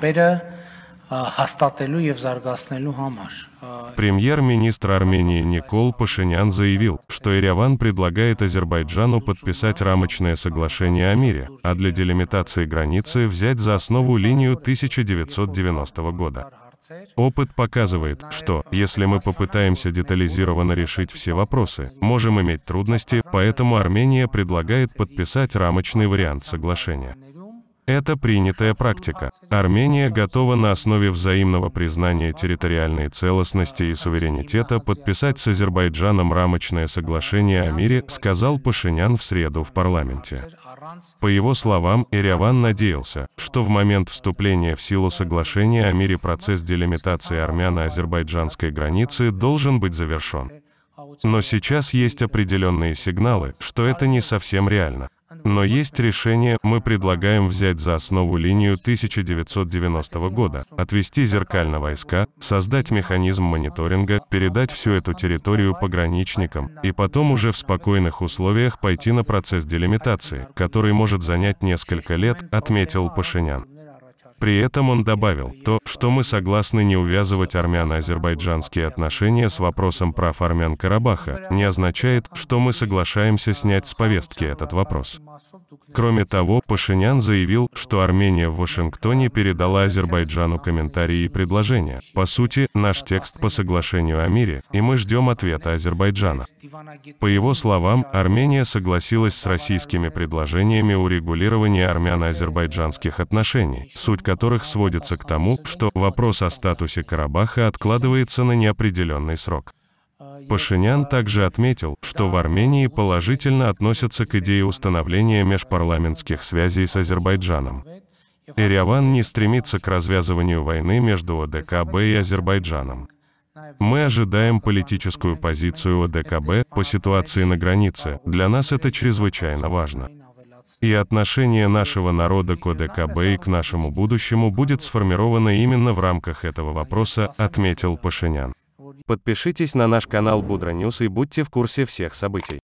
премьер Премьер-министр Армении Никол Пашинян заявил, что Ереван предлагает Азербайджану подписать рамочное соглашение о мире, а для делимитации границы взять за основу линию 1990 года. Опыт показывает, что, если мы попытаемся детализированно решить все вопросы, можем иметь трудности, поэтому Армения предлагает подписать рамочный вариант соглашения. Это принятая практика. Армения готова на основе взаимного признания территориальной целостности и суверенитета подписать с Азербайджаном рамочное соглашение о мире, сказал Пашинян в среду в парламенте. По его словам, Ириван надеялся, что в момент вступления в силу соглашения о мире процесс делимитации армяно-азербайджанской границы должен быть завершен. Но сейчас есть определенные сигналы, что это не совсем реально. Но есть решение, мы предлагаем взять за основу линию 1990 года, отвести зеркально войска, создать механизм мониторинга, передать всю эту территорию пограничникам, и потом уже в спокойных условиях пойти на процесс делимитации, который может занять несколько лет, отметил Пашинян. При этом он добавил, то, что мы согласны не увязывать армяно-азербайджанские отношения с вопросом прав армян Карабаха, не означает, что мы соглашаемся снять с повестки этот вопрос. Кроме того, Пашинян заявил, что Армения в Вашингтоне передала Азербайджану комментарии и предложения. По сути, наш текст по соглашению о мире, и мы ждем ответа Азербайджана. По его словам, Армения согласилась с российскими предложениями урегулирования армяно-азербайджанских отношений, суть которых сводится к тому, что вопрос о статусе Карабаха откладывается на неопределенный срок. Пашинян также отметил, что в Армении положительно относятся к идее установления межпарламентских связей с Азербайджаном. Эреван не стремится к развязыванию войны между ОДКБ и Азербайджаном. Мы ожидаем политическую позицию ОДКБ по ситуации на границе. Для нас это чрезвычайно важно. И отношение нашего народа к ОДКБ и к нашему будущему будет сформировано именно в рамках этого вопроса, отметил Пашинян. Подпишитесь на наш канал Будра Ньюс и будьте в курсе всех событий.